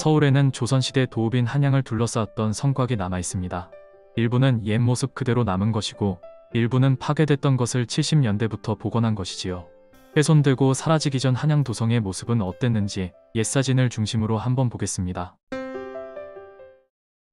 서울에는 조선시대 도읍인 한양을 둘러쌌던 성곽이 남아있습니다. 일부는 옛 모습 그대로 남은 것이고 일부는 파괴됐던 것을 70년대부터 복원한 것이지요. 훼손되고 사라지기 전 한양 도성의 모습은 어땠는지 옛 사진을 중심으로 한번 보겠습니다.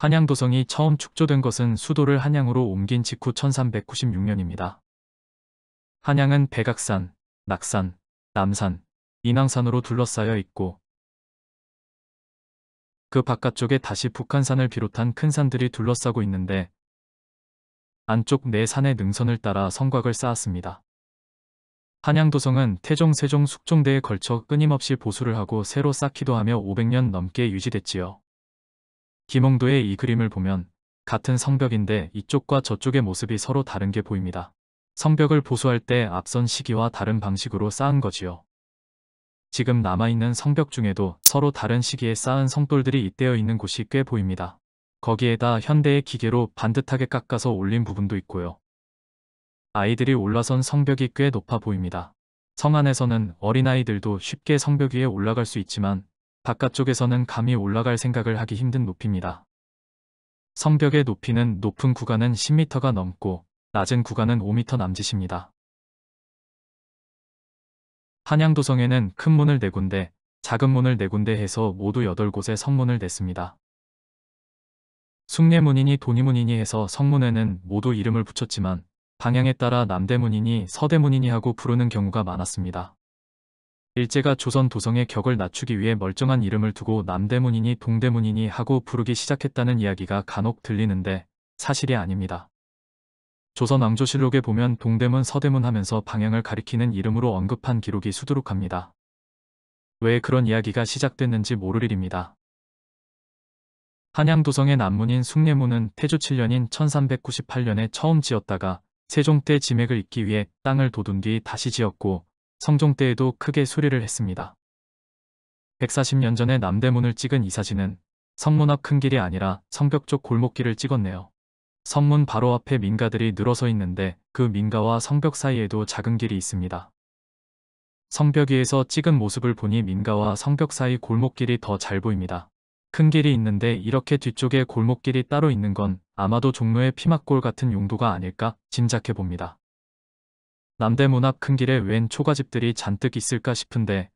한양 도성이 처음 축조된 것은 수도를 한양으로 옮긴 직후 1396년입니다. 한양은 백악산, 낙산, 남산, 인왕산으로 둘러싸여 있고 그 바깥쪽에 다시 북한산을 비롯한 큰 산들이 둘러싸고 있는데 안쪽 네 산의 능선을 따라 성곽을 쌓았습니다. 한양도성은 태종, 세종, 숙종대에 걸쳐 끊임없이 보수를 하고 새로 쌓기도 하며 500년 넘게 유지됐지요. 김홍도의 이 그림을 보면 같은 성벽인데 이쪽과 저쪽의 모습이 서로 다른 게 보입니다. 성벽을 보수할 때 앞선 시기와 다른 방식으로 쌓은 거지요. 지금 남아있는 성벽 중에도 서로 다른 시기에 쌓은 성돌들이 잇대어 있는 곳이 꽤 보입니다. 거기에다 현대의 기계로 반듯하게 깎아서 올린 부분도 있고요. 아이들이 올라선 성벽이 꽤 높아 보입니다. 성 안에서는 어린아이들도 쉽게 성벽 위에 올라갈 수 있지만 바깥쪽에서는 감히 올라갈 생각을 하기 힘든 높이입니다. 성벽의 높이는 높은 구간은 10m가 넘고 낮은 구간은 5m 남짓입니다. 한양도성에는 큰 문을 네군데 작은 문을 네군데 해서 모두 8곳에 성문을 냈습니다. 숭례문이니 도니문이니 해서 성문에는 모두 이름을 붙였지만 방향에 따라 남대문이니 서대문이니 하고 부르는 경우가 많았습니다. 일제가 조선 도성의 격을 낮추기 위해 멀쩡한 이름을 두고 남대문이니 동대문이니 하고 부르기 시작했다는 이야기가 간혹 들리는데 사실이 아닙니다. 조선왕조실록에 보면 동대문 서대문 하면서 방향을 가리키는 이름으로 언급한 기록이 수두룩합니다. 왜 그런 이야기가 시작됐는지 모를 일입니다. 한양도성의 남문인 숭례문은 태조 7년인 1398년에 처음 지었다가 세종 때 지맥을 잇기 위해 땅을 도둔 뒤 다시 지었고 성종 때에도 크게 수리를 했습니다. 140년 전에 남대문을 찍은 이 사진은 성문 앞 큰 길이 아니라 성벽 쪽 골목길을 찍었네요. 선문 바로 앞에 민가들이 늘어서 있는데 그 민가와 성벽 사이에도 작은 길이 있습니다. 성벽 위에서 찍은 모습을 보니 민가와 성벽 사이 골목길이 더 잘 보입니다. 큰 길이 있는데 이렇게 뒤쪽에 골목길이 따로 있는 건 아마도 종로의 피막골 같은 용도가 아닐까 짐작해 봅니다. 남대 문앞 큰 길에 웬 초가집들이 잔뜩 있을까 싶은데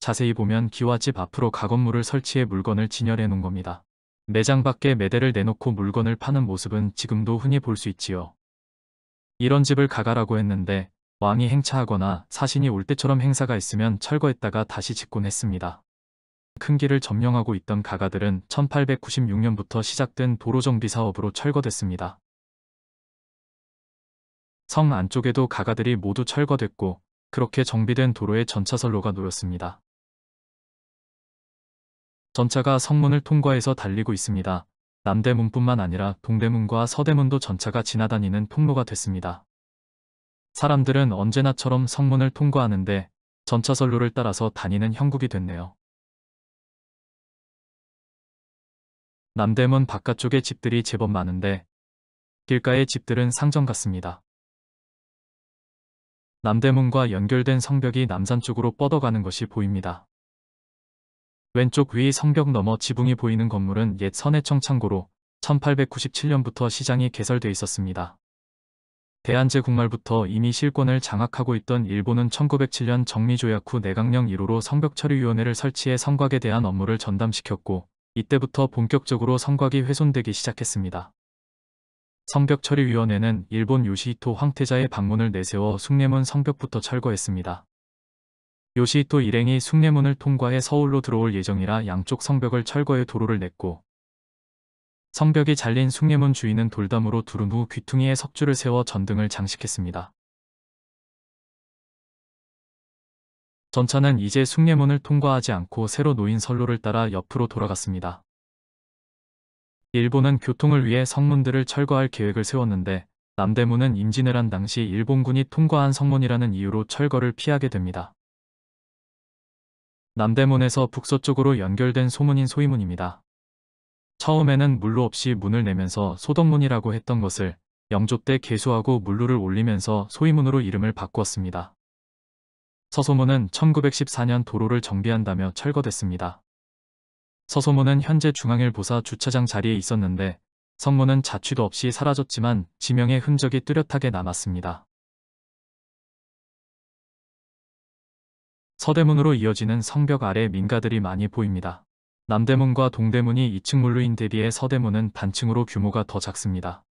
자세히 보면 기와집 앞으로 가건물을 설치해 물건을 진열해 놓은 겁니다. 매장 밖에 매대를 내놓고 물건을 파는 모습은 지금도 흔히 볼 수 있지요. 이런 집을 가가라고 했는데 왕이 행차하거나 사신이 올 때처럼 행사가 있으면 철거했다가 다시 짓곤 했습니다. 큰 길을 점령하고 있던 가가들은 1896년부터 시작된 도로정비 사업으로 철거됐습니다. 성 안쪽에도 가가들이 모두 철거됐고 그렇게 정비된 도로에 전차선로가 놓였습니다. 전차가 성문을 통과해서 달리고 있습니다. 남대문뿐만 아니라 동대문과 서대문도 전차가 지나다니는 통로가 됐습니다. 사람들은 언제나처럼 성문을 통과하는데 전차선로를 따라서 다니는 형국이 됐네요. 남대문 바깥쪽에 집들이 제법 많은데 길가의 집들은 상점 같습니다. 남대문과 연결된 성벽이 남산 쪽으로 뻗어가는 것이 보입니다. 왼쪽 위 성벽 너머 지붕이 보이는 건물은 옛 선해청 창고로 1897년부터 시장이 개설돼 있었습니다. 대한제 국말부터 이미 실권을 장악하고 있던 일본은 1907년 정미조약 후 내강령 1호로 성벽처리위원회를 설치해 성곽에 대한 업무를 전담시켰고 이때부터 본격적으로 성곽이 훼손되기 시작했습니다. 성벽처리위원회는 일본 요시히토 황태자의 방문을 내세워 숭례문 성벽부터 철거했습니다. 요시히토 일행이 숭례문을 통과해 서울로 들어올 예정이라 양쪽 성벽을 철거해 도로를 냈고 성벽이 잘린 숭례문 주인은 돌담으로 두른 후 귀퉁이에 석주를 세워 전등을 장식했습니다. 전차는 이제 숭례문을 통과하지 않고 새로 놓인 선로를 따라 옆으로 돌아갔습니다. 일본은 교통을 위해 성문들을 철거할 계획을 세웠는데 남대문은 임진왜란 당시 일본군이 통과한 성문이라는 이유로 철거를 피하게 됩니다. 남대문에서 북서쪽으로 연결된 소문인 소이문입니다. 처음에는 물로 없이 문을 내면서 소덕문이라고 했던 것을 영조 때 개수하고 물로를 올리면서 소이문으로 이름을 바꾸었습니다. 서소문은 1914년 도로를 정비한다며 철거됐습니다. 서소문은 현재 중앙일보사 주차장 자리에 있었는데 성문은 자취도 없이 사라졌지만 지명의 흔적이 뚜렷하게 남았습니다. 서대문으로 이어지는 성벽 아래 민가들이 많이 보입니다. 남대문과 동대문이 2층물로인 대비해 서대문은 단층으로 규모가 더 작습니다.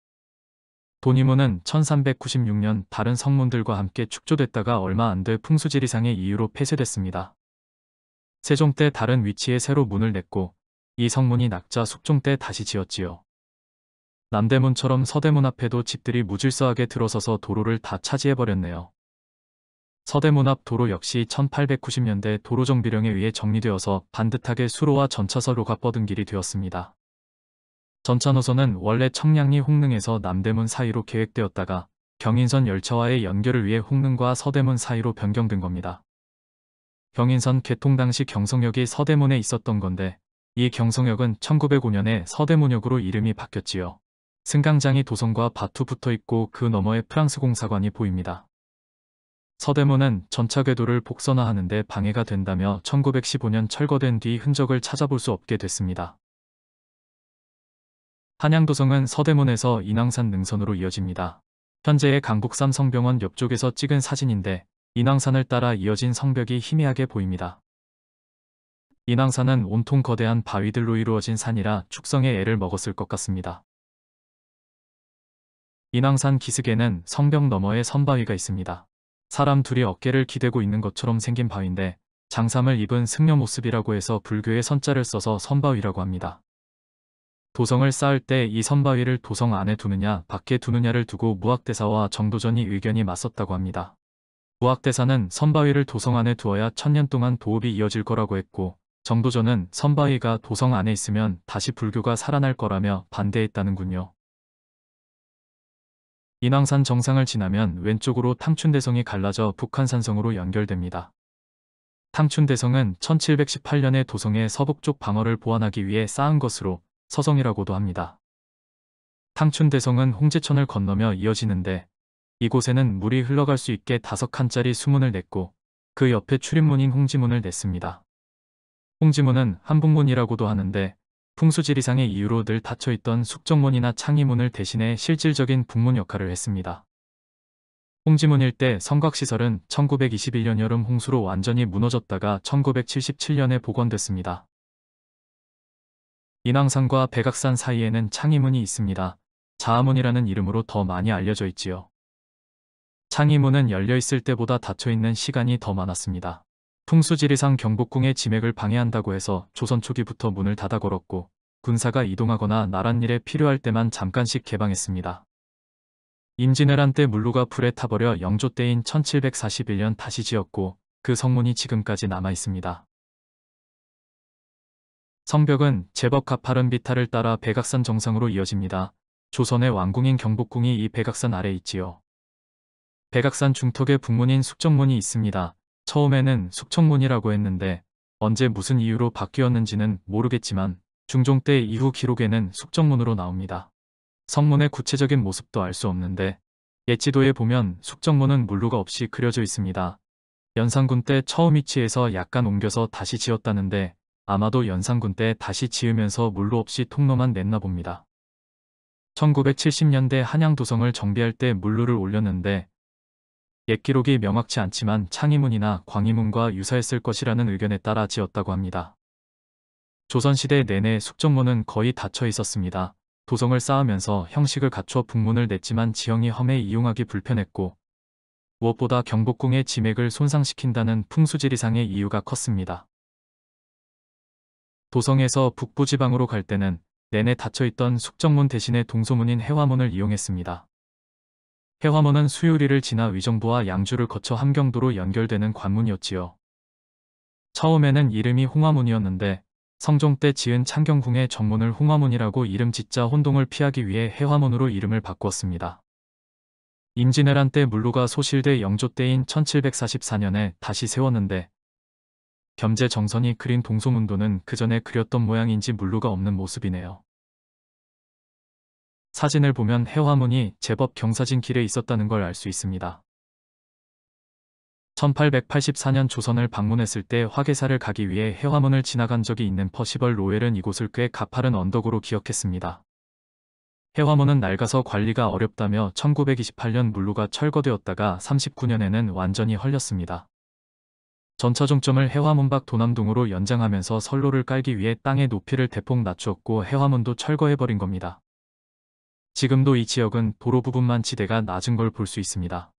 도니문은 1396년 다른 성문들과 함께 축조됐다가 얼마 안 돼 풍수지리상의 이유로 폐쇄됐습니다. 세종 때 다른 위치에 새로 문을 냈고 이 성문이 낙자 숙종 때 다시 지었지요. 남대문처럼 서대문 앞에도 집들이 무질서하게 들어서서 도로를 다 차지해버렸네요. 서대문 앞 도로 역시 1890년대 도로 정비령에 의해 정리되어서 반듯하게 수로와 전차서로 가뻗은 길이 되었습니다. 전차 노선은 원래 청량리 홍릉에서 남대문 사이로 계획되었다가 경인선 열차와의 연결을 위해 홍릉과 서대문 사이로 변경된 겁니다. 경인선 개통 당시 경성역이 서대문에 있었던 건데 이 경성역은 1905년에 서대문역으로 이름이 바뀌었지요. 승강장이 도선과 바투 붙어 있고 그 너머에 프랑스 공사관이 보입니다. 서대문은 전차 궤도를 복선화하는 데 방해가 된다며 1915년 철거된 뒤 흔적을 찾아볼 수 없게 됐습니다. 한양도성은 서대문에서 인왕산 능선으로 이어집니다. 현재의 강북삼 성병원 옆쪽에서 찍은 사진인데 인왕산을 따라 이어진 성벽이 희미하게 보입니다. 인왕산은 온통 거대한 바위들로 이루어진 산이라 축성의 애를 먹었을 것 같습니다. 인왕산 기슭에는 성벽 너머에 선바위가 있습니다. 사람 둘이 어깨를 기대고 있는 것처럼 생긴 바위인데 장삼을 입은 승려 모습이라고 해서 불교의 선자를 써서 선바위라고 합니다. 도성을 쌓을 때 이 선바위를 도성 안에 두느냐 밖에 두느냐를 두고 무학대사와 정도전이 의견이 맞섰다고 합니다. 무학대사는 선바위를 도성 안에 두어야 천년 동안 도읍이 이어질 거라고 했고 정도전은 선바위가 도성 안에 있으면 다시 불교가 살아날 거라며 반대했다는군요. 인왕산 정상을 지나면 왼쪽으로 탕춘대성이 갈라져 북한산성으로 연결됩니다. 탕춘대성은 1718년에 도성의 서북쪽 방어를 보완하기 위해 쌓은 것으로 서성이라고도 합니다. 탕춘대성은 홍제천을 건너며 이어지는데 이곳에는 물이 흘러갈 수 있게 다섯 칸짜리 수문을 냈고 그 옆에 출입문인 홍지문을 냈습니다. 홍지문은 한북문이라고도 하는데 풍수지리상의 이유로 늘 닫혀있던 숙정문이나 창의문을 대신해 실질적인 북문 역할을 했습니다. 홍지문 일대 성곽시설은 1921년 여름 홍수로 완전히 무너졌다가 1977년에 복원됐습니다. 인왕산과 백악산 사이에는 창의문이 있습니다. 자아문이라는 이름으로 더 많이 알려져 있지요. 창의문은 열려있을 때보다 닫혀있는 시간이 더 많았습니다. 풍수지리상 경복궁의 지맥을 방해한다고 해서 조선 초기부터 문을 닫아 걸었고 군사가 이동하거나 나랏일에 필요할 때만 잠깐씩 개방했습니다. 임진왜란 때 물루가 불에 타버려 영조 때인 1741년 다시 지었고 그 성문이 지금까지 남아있습니다. 성벽은 제법 가파른 비탈을 따라 백악산 정상으로 이어집니다. 조선의 왕궁인 경복궁이 이 백악산 아래 있지요. 백악산 중턱에 북문인 숙정문이 있습니다. 처음에는 숙청문이라고 했는데 언제 무슨 이유로 바뀌었는지는 모르겠지만 중종 때 이후 기록에는 숙정문으로 나옵니다. 성문의 구체적인 모습도 알 수 없는데 예지도에 보면 숙정문은 물루가 없이 그려져 있습니다. 연산군 때 처음 위치에서 약간 옮겨서 다시 지었다는데 아마도 연산군 때 다시 지으면서 물루 없이 통로만 냈나 봅니다. 1970년대 한양도성을 정비할 때 물루를 올렸는데 옛 기록이 명확치 않지만 창의문이나 광의문과 유사했을 것이라는 의견에 따라 지었다고 합니다. 조선시대 내내 숙정문은 거의 닫혀 있었습니다. 도성을 쌓으면서 형식을 갖춰 북문을 냈지만 지형이 험해 이용하기 불편했고 무엇보다 경복궁의 지맥을 손상시킨다는 풍수지리상의 이유가 컸습니다. 도성에서 북부지방으로 갈 때는 내내 닫혀있던 숙정문 대신에 동소문인 해화문을 이용했습니다. 해화문은 수유리를 지나 위정부와 양주를 거쳐 함경도로 연결되는 관문이었지요. 처음에는 이름이 홍화문이었는데 성종 때 지은 창경궁의 정문을 홍화문이라고 이름 짓자 혼동을 피하기 위해 해화문으로 이름을 바꾸었습니다. 임진왜란 때물루가 소실돼 영조 때인 1744년에 다시 세웠는데 겸재 정선이 그린 동소문도는 그전에 그렸던 모양인지 물루가 없는 모습이네요. 사진을 보면 해화문이 제법 경사진 길에 있었다는 걸 알 수 있습니다. 1884년 조선을 방문했을 때 화계사를 가기 위해 해화문을 지나간 적이 있는 퍼시벌 로웰은 이곳을 꽤 가파른 언덕으로 기억했습니다. 해화문은 낡아서 관리가 어렵다며 1928년 물로가 철거되었다가 39년에는 완전히 헐렸습니다. 전차 종점을 해화문 밖 도남동으로 연장하면서 선로를 깔기 위해 땅의 높이를 대폭 낮추었고 해화문도 철거해버린 겁니다. 지금도 이 지역은 도로 부분만 지대가 낮은 걸 볼 수 있습니다.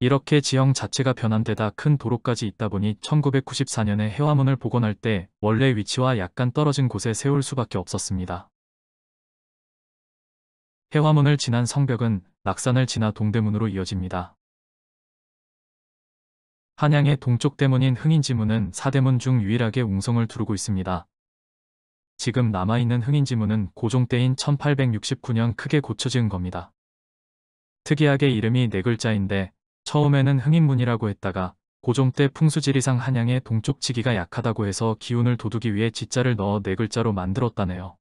이렇게 지형 자체가 변한 데다 큰 도로까지 있다 보니 1994년에 해화문을 복원할 때 원래 위치와 약간 떨어진 곳에 세울 수밖에 없었습니다. 해화문을 지난 성벽은 낙산을 지나 동대문으로 이어집니다. 한양의 동쪽 대문인 흥인지문은 사대문 중 유일하게 웅성을 두르고 있습니다. 지금 남아있는 흥인지문은 고종 때인 1869년 크게 고쳐 진 겁니다. 특이하게 이름이 네 글자인데 처음에는 흥인문이라고 했다가 고종 때 풍수지리상 한양의 동쪽 지기가 약하다고 해서 기운을 돋우기 위해 지자를 넣어 네 글자로 만들었다네요.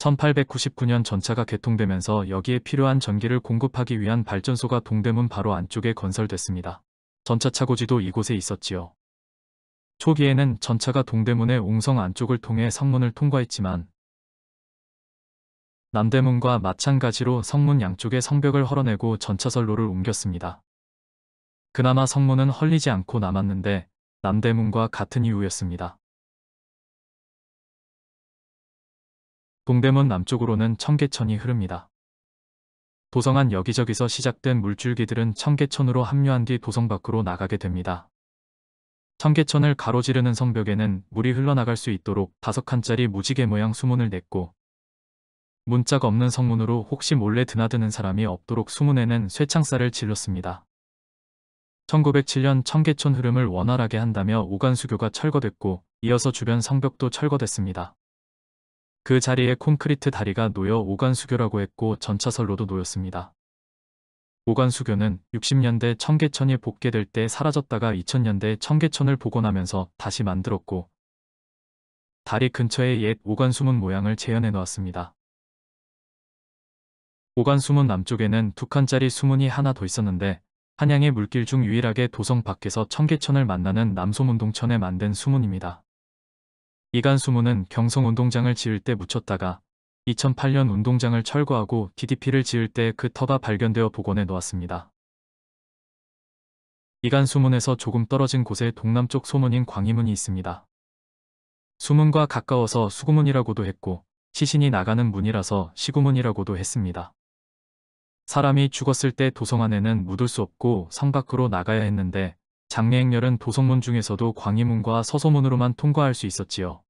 1899년 전차가 개통되면서 여기에 필요한 전기를 공급하기 위한 발전소가 동대문 바로 안쪽에 건설됐습니다. 전차 차고지도 이곳에 있었지요. 초기에는 전차가 동대문의 웅성 안쪽을 통해 성문을 통과했지만 남대문과 마찬가지로 성문 양쪽의 성벽을 헐어내고 전차선로를 옮겼습니다. 그나마 성문은 헐리지 않고 남았는데 남대문과 같은 이유였습니다. 동대문 남쪽으로는 청계천이 흐릅니다. 도성안 여기저기서 시작된 물줄기들은 청계천으로 합류한 뒤 도성 밖으로 나가게 됩니다. 청계천을 가로지르는 성벽에는 물이 흘러나갈 수 있도록 다섯 칸짜리 무지개 모양 수문을 냈고 문짝 없는 성문으로 혹시 몰래 드나드는 사람이 없도록 수문에는 쇠창살을 질렀습니다. 1907년 청계천 흐름을 원활하게 한다며 오간수교가 철거됐고 이어서 주변 성벽도 철거됐습니다. 그 자리에 콘크리트 다리가 놓여 오간수교라고 했고 전차선로도 놓였습니다. 오관수교는 60년대 청계천이 복개될 때 사라졌다가 2000년대 청계천을 복원하면서 다시 만들었고 다리 근처에 옛 오관수문 모양을 재현해 놓았습니다. 오관수문 남쪽에는 두 칸짜리 수문이 하나 더 있었는데 한양의 물길 중 유일하게 도성 밖에서 청계천을 만나는 남소문동천에 만든 수문입니다. 이간 수문은 경성운동장을 지을 때 묻혔다가 2008년 운동장을 철거하고 DDP를 지을 때 그 터가 발견되어 복원해 놓았습니다. 이간수문에서 조금 떨어진 곳에 동남쪽 소문인 광희문이 있습니다. 수문과 가까워서 수구문이라고도 했고 시신이 나가는 문이라서 시구문이라고도 했습니다. 사람이 죽었을 때 도성 안에는 묻을 수 없고 성 밖으로 나가야 했는데 장례행렬은 도성문 중에서도 광희문과 서소문으로만 통과할 수 있었지요.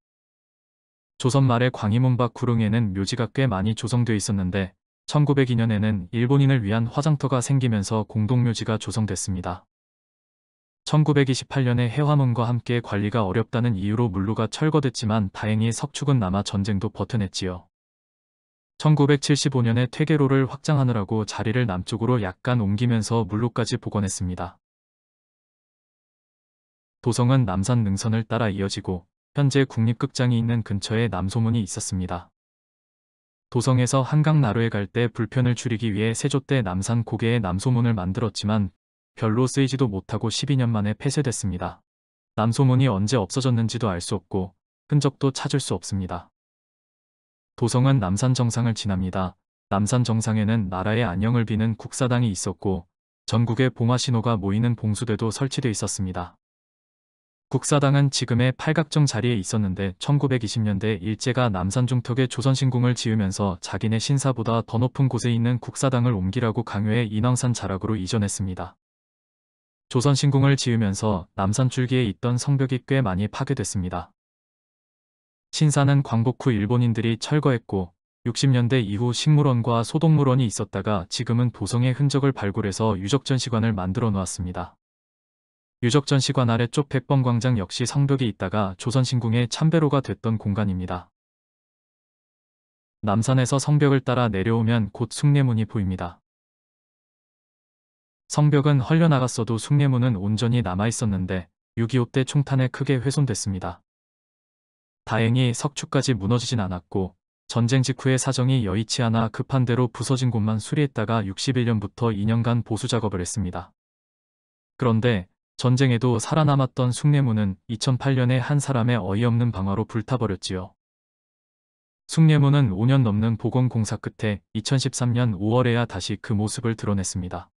조선 말의 광희문박 구릉에는 묘지가 꽤 많이 조성돼 있었는데 1902년에는 일본인을 위한 화장터가 생기면서 공동묘지가 조성됐습니다. 1928년에 해화문과 함께 관리가 어렵다는 이유로 물루가 철거됐지만 다행히 석축은 남아 전쟁도 버텨냈지요. 1975년에 퇴계로를 확장하느라고 자리를 남쪽으로 약간 옮기면서 물루까지 복원했습니다. 도성은 남산 능선을 따라 이어지고 현재 국립극장이 있는 근처에 남소문이 있었습니다. 도성에서 한강 나루에 갈 때 불편을 줄이기 위해 세조때 남산 고개에 남소문을 만들었지만 별로 쓰이지도 못하고 12년 만에 폐쇄됐습니다. 남소문이 언제 없어졌는지도 알 수 없고 흔적도 찾을 수 없습니다. 도성은 남산 정상을 지납니다. 남산 정상에는 나라의 안녕을 비는 국사당이 있었고 전국의 봉화 신호가 모이는 봉수대도 설치돼 있었습니다. 국사당은 지금의 팔각정 자리에 있었는데 1920년대 일제가 남산중턱에 조선신궁을 지으면서 자기네 신사보다 더 높은 곳에 있는 국사당을 옮기라고 강요해 인왕산 자락으로 이전했습니다. 조선신궁을 지으면서 남산줄기에 있던 성벽이 꽤 많이 파괴됐습니다. 신사는 광복 후 일본인들이 철거했고 60년대 이후 식물원과 소동물원이 있었다가 지금은 도성의 흔적을 발굴해서 유적전시관을 만들어 놓았습니다. 유적전 시관 아래쪽 백범 광장 역시 성벽이 있다가 조선신궁의 참배로가 됐던 공간입니다. 남산에서 성벽을 따라 내려오면 곧 숭례문이 보입니다. 성벽은 헐려나갔어도 숭례문은 온전히 남아있었는데 6.25 때 총탄에 크게 훼손됐습니다. 다행히 석축까지 무너지진 않았고 전쟁 직후의 사정이 여의치 않아 급한 대로 부서진 곳만 수리했다가 61년부터 2년간 보수 작업을 했습니다. 그런데 전쟁에도 살아남았던 숭례문은 2008년에 한 사람의 어이없는 방화로 불타버렸지요. 숭례문은 5년 넘는 보건공사 끝에 2013년 5월에야 다시 그 모습을 드러냈습니다.